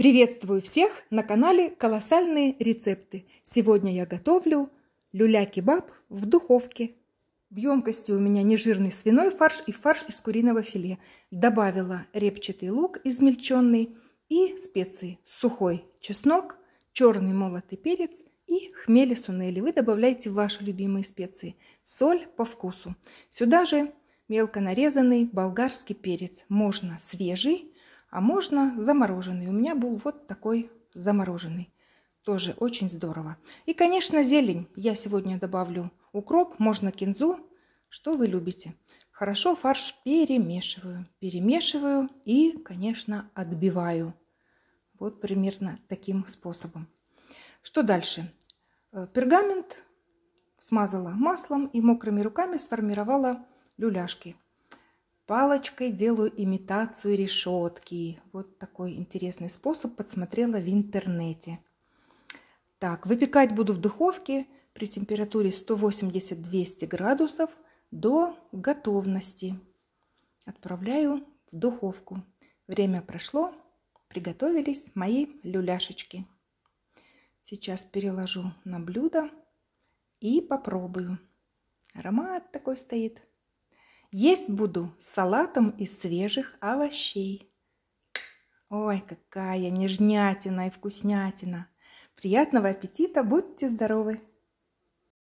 Приветствую всех на канале «Колоссальные рецепты». Сегодня я готовлю люля-кебаб в духовке. В емкости у меня нежирный свиной фарш и фарш из куриного филе. Добавила репчатый лук измельченный и специи. Сухой чеснок, черный молотый перец и хмели сунели. Вы добавляете ваши любимые специи. Соль по вкусу. Сюда же мелко нарезанный болгарский перец. Можно свежий, а можно замороженный. У меня был вот такой замороженный. Тоже очень здорово. И, конечно, зелень. Я сегодня добавлю укроп, можно кинзу, что вы любите. Хорошо фарш перемешиваю. Перемешиваю и, конечно, отбиваю. Вот примерно таким способом. Что дальше? Э, пергамент смазала маслом и мокрыми руками сформировала люляшки. Палочкой делаю имитацию решетки. Вот такой интересный способ подсмотрела в интернете. Так, выпекать буду в духовке при температуре 180-200 градусов до готовности. Отправляю в духовку. Время прошло, приготовились мои люляшечки. Сейчас переложу на блюдо и попробую. Аромат такой стоит – есть буду с салатом из свежих овощей. Ой, какая нежнятина и вкуснятина! Приятного аппетита, будьте здоровы!